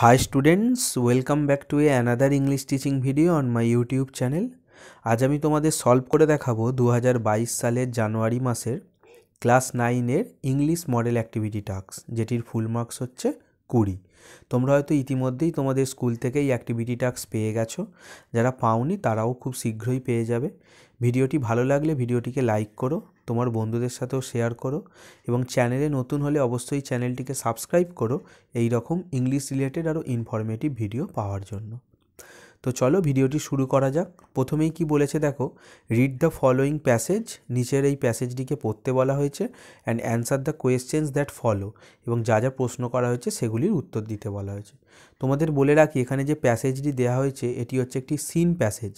high students welcome back to a another English teaching video on my YouTube channel আজ আমি তোমাদের solve করে দেখাবো দু হাজার বাইশ সালের জানুয়ারি মাসের ক্লাস নাইনের ইংলিশ মডেল অ্যাক্টিভিটি টাস্ক যেটির ফুল মার্কস হচ্ছে কুড়ি তোমরা হয়তো ইতিমধ্যেই তোমাদের স্কুল থেকে এই অ্যাক্টিভিটি টাস্ক পেয়ে গেছো যারা পাওনি তারাও খুব শীঘ্রই পেয়ে যাবে ভিডিওটি ভালো লাগলে ভিডিওটিকে লাইক করো তোমার বন্ধুদের সাথেও শেয়ার করো এবং চ্যানেলে নতুন হলে অবশ্যই চ্যানেলটিকে সাবস্ক্রাইব করো এই রকম ইংলিশ রিলেটেড আরও ইনফরমেটিভ ভিডিও পাওয়ার জন্য তো চলো ভিডিওটি শুরু করা যাক প্রথমেই কি বলেছে দেখো রিড দ্য ফলোয়িং প্যাসেজ নিচের এই প্যাসেজটিকে পড়তে বলা হয়েছে and answer the questions that follow এবং যা যা প্রশ্ন করা হয়েছে সেগুলির উত্তর দিতে বলা হয়েছে তোমাদের বলে রাখি এখানে যে প্যাসেজটি দেওয়া হয়েছে এটি হচ্ছে একটি সিন প্যাসেজ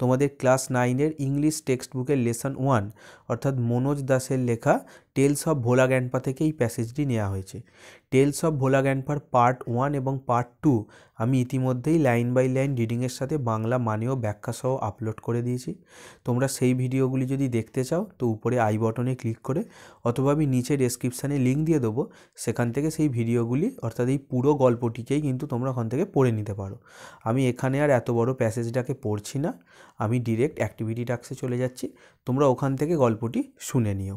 তোমাদের ক্লাস নাইনের ইংলিশ টেক্সট বুকের লেসন ওয়ান অর্থাৎ মনোজ দাসের লেখা টেলস অফ ভোলা গ্যান্ডপা থেকে এই প্যাসেজটি নেওয়া হয়েছে টেলস অফ ভোলা গ্যান্ডপার পার্ট ওয়ান এবং পার্ট টু আমি ইতিমধ্যেই লাইন বাই লাইন রিডিংয়ের সাথে বাংলা মানেও ব্যাখ্যাসহ আপলোড করে দিয়েছি তোমরা সেই ভিডিওগুলি যদি দেখতে চাও তো উপরে আই বটনে ক্লিক করে অথবা আমি নিচে ডেসক্রিপশানে লিঙ্ক দিয়ে দেবো সেখান থেকে সেই ভিডিওগুলি অর্থাৎ এই পুরো গল্পটিকেই কিন্তু তোমরা ওখান থেকে পড়ে নিতে পারো আমি এখানে আর এত বড় প্যাসেজটাকে পড়ছি না আমি ডিরেক্ট অ্যাক্টিভিটি টাক্সে চলে যাচ্ছি তোমরা ওখান থেকে গল্পটি শুনে নিও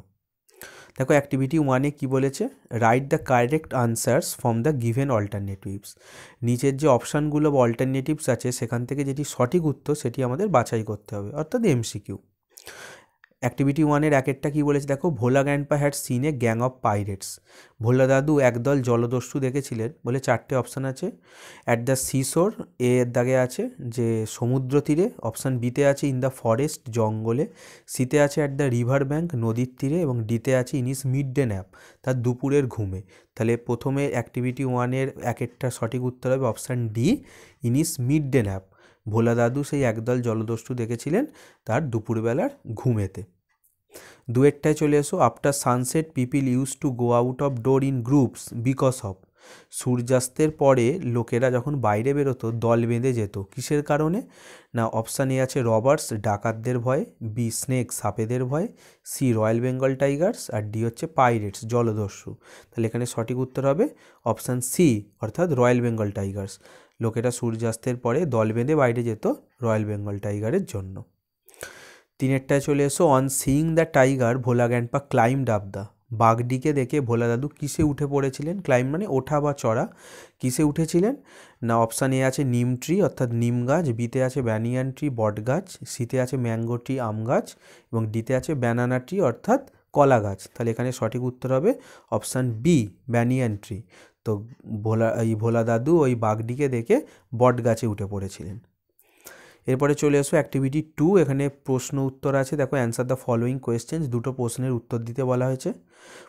দেখো অ্যাক্টিভিটি ওয়ানে কি বলেছে write the correct answers from the given alternatives নিচের যে অপশানগুলো বা অল্টারনেটিভস আছে সেখান থেকে যেটি সঠিক উত্তর সেটি আমাদের বাছাই করতে হবে অর্থাৎ এমসিকিউ অ্যাক্টিভিটি ওয়ানের এক একটা কী বলেছে দেখো Bhola grandpa had seen a gang of pirates Bhola দাদু একদল জলদস্যু দেখেছিলেন বলে চারটে অপশান আছে অ্যাট দ্য সিশোর এ এর দাগে আছে যে সমুদ্র তীরে অপশান বিতে আছে ইন দ্য ফরেস্ট জঙ্গলে সিতে আছে অ্যাট দ্য রিভার ব্যাঙ্ক নদীর তীরে এবং ডিতে আছে ইনিস মিড ডে ন্যাপ তার দুপুরের ঘুমে তাহলে প্রথমে অ্যাক্টিভিটি ওয়ানের এক একটা সঠিক উত্তর হবে option D in his midday nap Bhola দাদু সেই একদল জলদস্যু দেখেছিলেন তার দুপুরবেলার ঘুমেতে দুয়েরটায় চলে এসো after sunset people use to go out of door in groups because of সূর্যাস্তের পরে লোকেরা যখন বাইরে বেরোতো দল বেঁধে যেত কিসের কারণে না অপশান এ আছে রবার্টস ডাকাতদের ভয় বি স্নেক সাপেদের ভয় সি রয়্যাল বেঙ্গল টাইগার্স আর ডি হচ্ছে পাইরেটস জলদস্যু তাহলে এখানে সঠিক উত্তর হবে অপশান সি অর্থাৎ রয়্যাল বেঙ্গল টাইগার্স লোকেরা সূর্যাস্তের পরে দল বেঁধে বাইরে যেত রয়্যাল বেঙ্গল টাইগারের জন্য তিনেরটায় চলে এসো on seeing the tiger Bhola grandpa climbed up the বাঘডিকে দেখে ভোলা দাদু কিসে উঠে পড়েছিলেন ক্লাইম মানে ওঠা বা চড়া কিসে উঠেছিলেন না অপশান এ আছে নিম ট্রি অর্থাৎ নিম গাছ বিতে আছে ব্যানিয়ান ট্রি বট গাছ সিতে আছে ম্যাঙ্গো ট্রি আম গাছ এবং ডিতে আছে ব্যানানা ট্রি অর্থাৎ কলা গাছ তাহলে এখানে সঠিক উত্তর হবে অপশান বি ব্যানিয়ান ট্রি তো ভোলা এই ভোলা দাদু ওই বাঘডিকে দেখে বট গাছে উঠে পড়েছিলেন এরপরে চলে আসো অ্যাক্টিভিটি টু এখানে প্রশ্ন উত্তর আছে দেখো অ্যান্সার দ্য ফলোয়িং কোয়েশ্চেন্স দুটো প্রশ্নের উত্তর দিতে বলা হয়েছে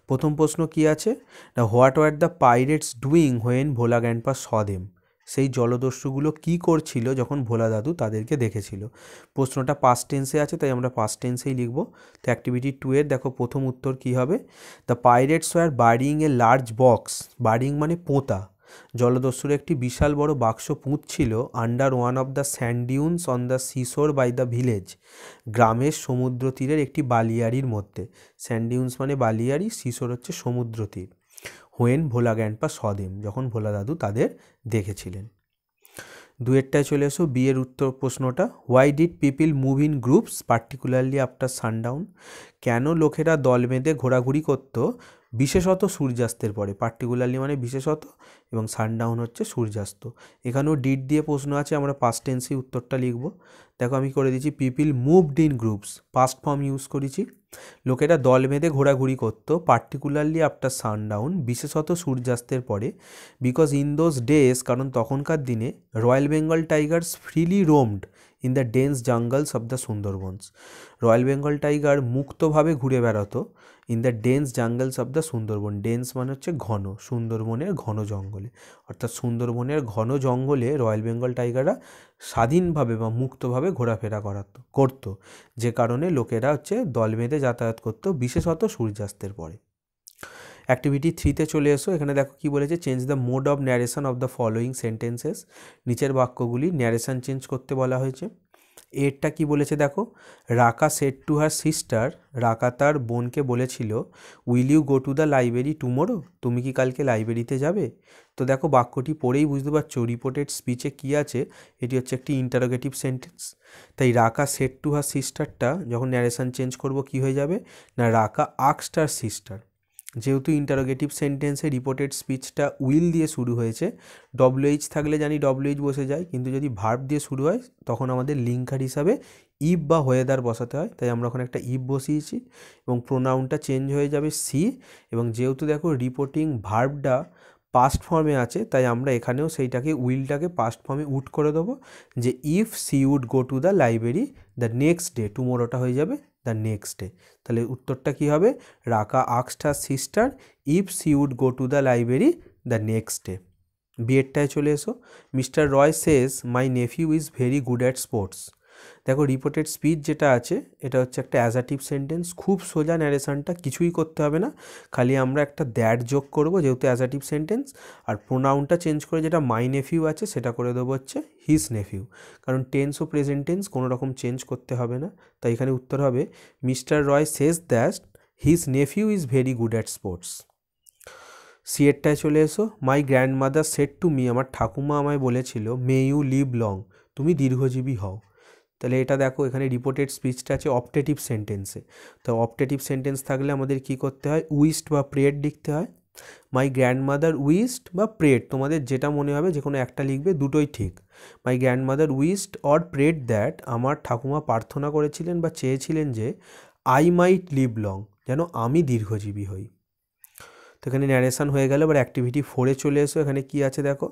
প্রথম প্রশ্ন কি আছে না what were the pirates doing when Bhola grandpa saw them সেই জলদস্যুগুলো কি করছিল যখন ভোলা দাদু তাদেরকে দেখেছিল প্রশ্নটা পাস টেন্সে আছে তাই আমরা পাস টেন্সেই লিখব তো অ্যাক্টিভিটি টু এর দেখো প্রথম উত্তর কি হবে the pirates were burying a large box burying মানে পোঁতা জলদস্যুর একটি বিশাল বড় বাক্স পুঁত ছিল under one of the sand dunes on the seashore by the village গ্রামের সমুদ্র তীরের একটি বালিয়ারির মধ্যে স্যান্ডিউন্স মানে বালিয়ারি সিসোর হচ্ছে সমুদ্র তীর হোয়েন ভোলা গ্যান্ডপা সদেম যখন ভোলা দাদু তাদের দেখেছিলেন দুয়েরটায় চলে এসো বি এর উত্তর প্রশ্নটা why did people move in groups particularly after sundown কেন লোকেরা দল বেঁধে ঘোরাঘুরি করত বিশেষত সূর্যাস্তের পরে পার্টিকুলারলি মানে বিশেষত এবং সানডাউন হচ্ছে সূর্যাস্ত এখানেও ডিড দিয়ে প্রশ্ন আছে আমরা পাস্ট উত্তরটা লিখব দেখো আমি করে দিচ্ছি people moved in groups past form use করেছি লোকেরা দল বেঁধে ঘোরাঘুরি করতো পার্টিকুলারলি আফটার সানডাউন বিশেষত সূর্যাস্তের পরে বিকজ ইন দোজ ডেজ কারণ তখনকার দিনে royal Bengal tigers freely roamed in the dense jungles of the Sundarbans royal Bengal tiger মুক্তভাবে ঘুরে বেড়াতো in the dense jungles of the Sundarban dense মানে হচ্ছে ঘন সুন্দরবনের ঘন জঙ্গলে অর্থাৎ সুন্দরবনের ঘন জঙ্গলে রয়্যাল বেঙ্গল টাইগাররা স্বাধীনভাবে বা মুক্তভাবে ঘোরাফেরা করাতো করতো যে কারণে লোকেরা হচ্ছে দল বেঁধে যাতায়াত করতো বিশেষত সূর্যাস্তের পরে অ্যাক্টিভিটি থ্রিতে চলে এসো এখানে দেখো কি বলেছে change the mode of narration of the following sentences নিচের বাক্যগুলি ন্যারেশন চেঞ্জ করতে বলা হয়েছে এরটা কি বলেছে দেখো রাকা সেট টু হার সিস্টার রাকা তার বোনকে বলেছিল will you go to the library tomorrow তুমি কি কালকে লাইব্রেরিতে যাবে তো দেখো বাক্যটি পড়েই বুঝতে পারছো রিপোর্টেড স্পিচে কী আছে এটি হচ্ছে একটি ইন্টারোগেটিভ সেন্টেন্স তাই রাকা সেট টু হার সিস্টারটা যখন ন্যারেশান চেঞ্জ করব কি হয়ে যাবে না রাকা আক্সটার সিস্টার যেহেতু ইন্টারোগেটিভ সেন্টেন্সে রিপোর্টেড স্পিচটা উইল দিয়ে শুরু হয়েছে ডব্লুএইচ থাকলে জানি ডব্লুএইচ বসে যায় কিন্তু যদি ভার্ব দিয়ে শুরু হয় তখন আমাদের লিঙ্কার হিসাবে ইব বা হোয়েদার বসাতে হয় তাই আমরা ওখানে একটা ইব বসিয়েছি এবং প্রোনাউনটা চেঞ্জ হয়ে যাবে সি এবং যেহেতু দেখো রিপোর্টিং ভার্বটা পাস্ট ফর্মে আছে তাই আমরা এখানেও সেইটাকে উইলটাকে পাস্ট ফর্মে উট করে দেবো যে if she would go to the library the next day টুমোরোটা হয়ে যাবে দ্য নেক্সট ডে তাহলে উত্তরটা কী হবে Raka asked her sister if she would go to the library the next day বিয়েরটায় চলে এসো mister Roy says my nephew is very good at sports দেখো রিপোর্টেড স্পিচ যেটা আছে এটা হচ্ছে একটা অ্যাজাটিভ সেন্টেন্স খুব সোজা ন্যারেশনটা কিছুই করতে হবে না খালি আমরা একটা দ্যাট যোগ করব যেহেতু অ্যাজাটিভ সেন্টেন্স আর প্রোনাউনটা চেঞ্জ করে যেটা মাই নেফিউ আছে সেটা করে দেবো হচ্ছে হিজ নেফিউ কারণ টেন্স ও প্রেজেন্টেন্স কোনো রকম চেঞ্জ করতে হবে না তাই এখানে উত্তর হবে mister Roy says that his nephew is very good at sports সিয়েটটায় চলে এসো my grandmother said to me আমার ঠাকুমা আমায় বলেছিল মে ইউ লিভ লং তুমি দীর্ঘজীবী হও তাহলে এটা দেখো এখানে রিপোর্টেড স্পিচটা আছে অপটেটিভ সেন্টেন্সে তো অপটেটিভ সেন্টেন্স থাকলে আমাদের কি করতে হয় উইস্ট বা প্রেয়ার লিখতে হয় মাই গ্র্যান্ডমাদার উইস্ট বা প্রেড তোমাদের যেটা মনে হবে যে কোনো একটা লিখবে দুটোই ঠিক my grandmother wished or prayed that আমার ঠাকুমা প্রার্থনা করেছিলেন বা চেয়েছিলেন যে আই মাইট লিভ লং যেন আমি দীর্ঘজীবী হই তো এখানে ন্যারেশান হয়ে গেল এবার অ্যাক্টিভিটি ফোরে চলে এসো এখানে কি আছে দেখো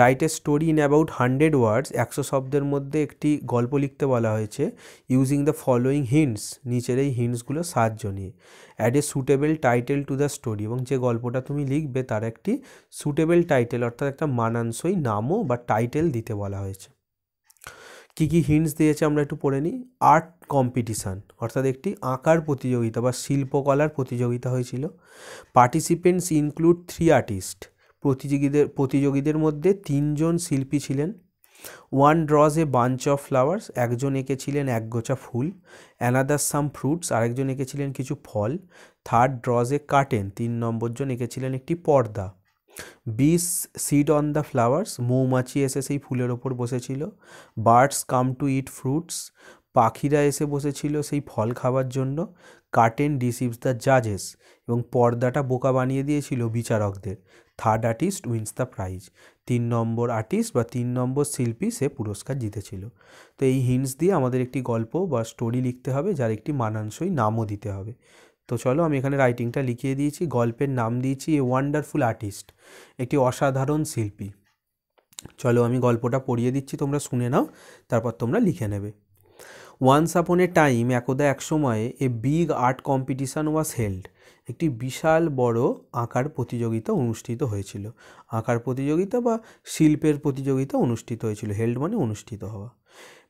write a story in about hundred words একশো শব্দের মধ্যে একটি গল্প লিখতে বলা হয়েছে ইউজিং দ্য ফলোয়িং হিন্টস নিচের এই হিন্টসগুলো সাহায্য নিয়ে add a suitable title to the story এবং যে গল্পটা তুমি লিখবে তার একটি সুটেবেল টাইটেল অর্থাৎ একটা মানানসই নামও বা টাইটেল দিতে বলা হয়েছে কি কি হিন্টস দিয়েছে আমরা একটু পড়ে নিই আর্ট কম্পিটিশান অর্থাৎ একটি আঁকার প্রতিযোগিতা বা শিল্পকলার প্রতিযোগিতা হয়েছিল পার্টিসিপেন্টস ইনক্লুড থ্রি আর্টিস্ট প্রতিযোগীদের প্রতিযোগীদের মধ্যে তিনজন শিল্পী ছিলেন one drew a bunch of flowers একজন এঁকেছিলেন এক গোছা ফুল অ্যানাদার সাম ফ্রুটস আরেকজন এঁকেছিলেন কিছু ফল থার্ড ড্রজ এ কার্টেন তিন নম্বরজন এঁকেছিলেন একটি পর্দা বিস সিড অন দ্য ফ্লাওয়ার্স মৌমাছি এসে সেই ফুলের ওপর বসেছিল birds come to eat fruits পাখিরা এসে বসেছিল সেই ফল খাওয়ার জন্য কার্টেন রিসিভস দ্য জাজেস এবং পর্দাটা বোকা বানিয়ে দিয়েছিল বিচারকদের third artist wins the prize তিন নম্বর আর্টিস্ট বা তিন নম্বর শিল্পী সে পুরস্কার জিতেছিল তো এই হিন্টস দিয়ে আমাদের একটি গল্প বা স্টোরি লিখতে হবে যার একটি মানানসই নামও দিতে হবে তো চলো আমি এখানে রাইটিংটা লিখিয়ে দিয়েছি গল্পের নাম দিয়েছি এ ওয়ান্ডারফুল আর্টিস্ট একটি অসাধারণ শিল্পী চলো আমি গল্পটা পড়িয়ে দিচ্ছি তোমরা শুনে নাও তারপর তোমরা লিখে নেবে ওয়ান্স আপন এ টাইম একদা এক সময়ে a big art competition was held একটি বিশাল বড় আঁকার প্রতিযোগিতা অনুষ্ঠিত হয়েছিল আঁকার প্রতিযোগিতা বা শিল্পের প্রতিযোগিতা অনুষ্ঠিত হয়েছিল হেল্ড মানে অনুষ্ঠিত হওয়া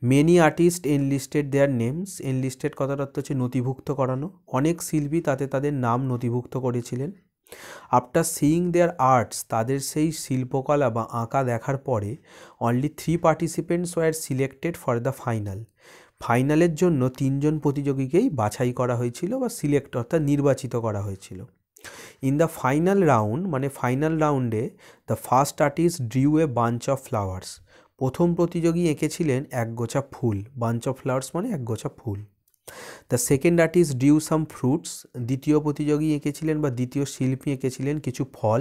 many artist enlisted their names enlisted কথাটা হচ্ছে নথিভুক্ত করানো অনেক শিল্পী তাতে তাদের নাম নথিভুক্ত করেছিলেন আফটার সিইং দেয়ার আর্টস তাদের সেই শিল্পকলা বা আঁকা দেখার পরে only three participants were selected for the final ফাইনালের জন্য তিনজন প্রতিযোগীকেই বাছাই করা হয়েছিল বা সিলেক্ট অর্থাৎ নির্বাচিত করা হয়েছিল ইন দ্য ফাইনাল রাউন্ড মানে ফাইনাল রাউন্ডে the first artist drew a bunch of flowers প্রথম প্রতিযোগী এঁকেছিলেন একগোছা ফুল বাঞ্চ অফ ফ্লাওয়ার্স মানে একগোছা ফুল the second artist drew some fruits দ্বিতীয় প্রতিযোগী এঁকেছিলেন বা দ্বিতীয় শিল্পী এঁকেছিলেন কিছু ফল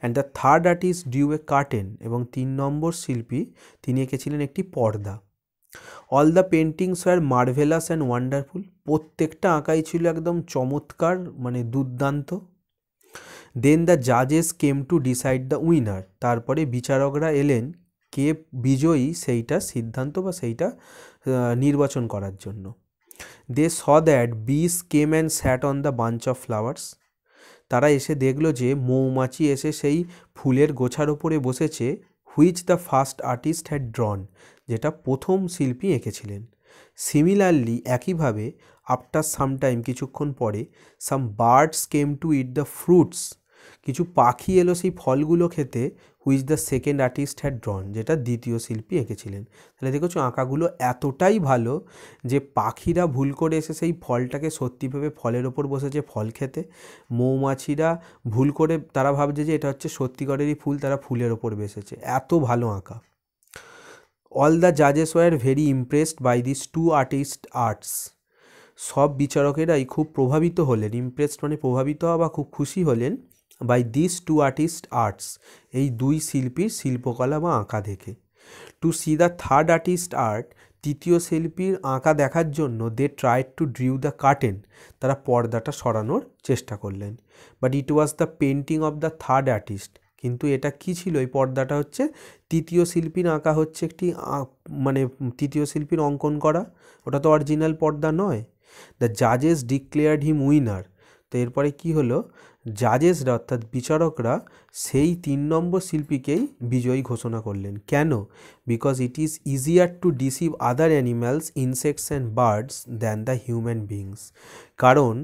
and the third artist drew a curtain এবং তিন নম্বর শিল্পী তিনি এঁকেছিলেন একটি পর্দা all the paintings were marvellous and wonderful প্রত্যেকটা আঁকাই ছিল একদম চমৎকার মানে দুর্দান্ত দেন দ্য জাজেস came to decide the winner তারপরে বিচারকরা এলেন কে বিজয়ী সেইটা সিদ্ধান্ত বা সেইটা নির্বাচন করার জন্য দে saw that bees came and sat on the bunch of flowers তারা এসে দেখলো যে মৌমাছি এসে সেই ফুলের গোছার ওপরে বসেছে which the first artist had drawn যেটা প্রথম শিল্পী এঁকেছিলেন সিমিলারলি একইভাবে আফটার সাম টাইম কিছুক্ষণ পরে some birds came to eat the fruits কিছু পাখি এলো সেই ফলগুলো খেতে which the second artist had drawn যেটা দ্বিতীয় শিল্পী এঁকেছিলেন তাহলে দেখেছো আঁকাগুলো এতটাই ভালো যে পাখিরা ভুল করে এসে সেই ফলটাকে সত্যি ফলের ওপর বসেছে ফল খেতে মৌমাছিরা ভুল করে তারা ভাবছে যে এটা হচ্ছে সত্যিকারেরই ফুল তারা ফুলের ওপর বসেছে এত ভালো আঁকা অল দ্য জাজেস were very impressed by this two artist arts সব বিচারকেরাই খুব প্রভাবিত হলেন ইমপ্রেসড মানে প্রভাবিত হওয়া বা খুব খুশি হলেন by this two artist arts এই দুই শিল্পীর শিল্পকলা বা আঁকা দেখে to see the third artist art তৃতীয় শিল্পীর আঁকা দেখার জন্য they try to drew the curtain তারা পর্দাটা সরানোর চেষ্টা করলেন but it was the painting of the third artist কিন্তু এটা কী ছিল এই পর্দাটা হচ্ছে তৃতীয় শিল্পীর আঁকা হচ্ছে একটি মানে তৃতীয় শিল্পীর অঙ্কন করা ওটা তো অরিজিনাল পর্দা নয় দ্য জাজেস ডিক্লেয়ার্ড হিম উইনার তো এরপরে কী হলো জাজেসরা অর্থাৎ বিচারকরা সেই তিন নম্বর শিল্পীকেই বিজয়ী ঘোষণা করলেন কেন because it is easier to deceive other animals insects and birds than the human beings কারণ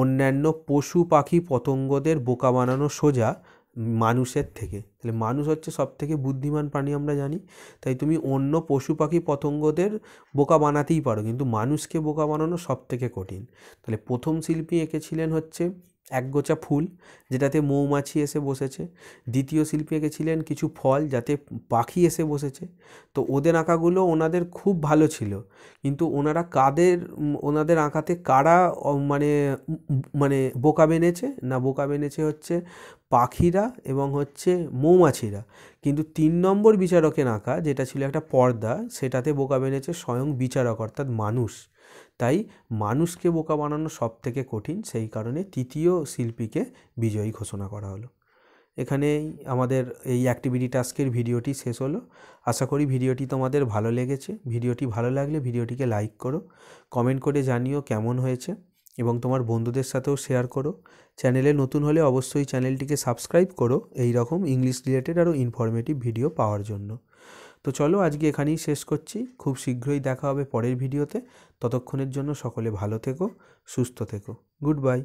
অন্যান্য পশু পাখি পতঙ্গদের বোকা বানানো সোজা মানুষের থেকে তাহলে মানুষ হচ্ছে সব থেকে বুদ্ধিমান প্রাণী আমরা জানি তাই তুমি অন্য পশু পাখি পতঙ্গদের বোকা বানাতেই পারো কিন্তু মানুষকে বোকা বানানো সব থেকে কঠিন তাহলে প্রথম শিল্পী এঁকেছিলেন হচ্ছে একগোছা ফুল যেটাতে মৌমাছি এসে বসেছে দ্বিতীয় শিল্পী এঁকেছিলেন কিছু ফল যাতে পাখি এসে বসেছে তো ওদের আঁকাগুলো ওনাদের খুব ভালো ছিল কিন্তু ওনারা কাদের ওনাদের আঁকাতে কারা মানে মানে বোকা বেনেছে না বোকা বেনেছে হচ্ছে পাখিরা এবং হচ্ছে মৌমাছিরা কিন্তু তিন নম্বর বিচারকের আঁকা যেটা ছিল একটা পর্দা সেটাতে বোকা বেনেছে স্বয়ং বিচারক অর্থাৎ মানুষ তাই মানুষকে বোকা বানানো সব থেকে কঠিন সেই কারণে তৃতীয় শিল্পীকে বিজয়ী ঘোষণা করা হলো এখানেই আমাদের এই অ্যাক্টিভিটি টাস্কের ভিডিওটি শেষ হলো আশা করি ভিডিওটি তোমাদের ভালো লেগেছে ভিডিওটি ভালো লাগলে ভিডিওটিকে লাইক করো কমেন্ট করে জানিও কেমন হয়েছে এবং তোমার বন্ধুদের সাথেও শেয়ার করো চ্যানেলে নতুন হলে অবশ্যই চ্যানেলটিকে সাবস্ক্রাইব করো এই রকম ইংলিশ রিলেটেড আরও ইনফরমেটিভ ভিডিও পাওয়ার জন্য তো চলো আজকে এখানেই শেষ করছি খুব শীঘ্রই দেখা হবে পরের ভিডিওতে ততক্ষণের জন্য সকলে ভালো থেকো সুস্থ থেকো গুড বাই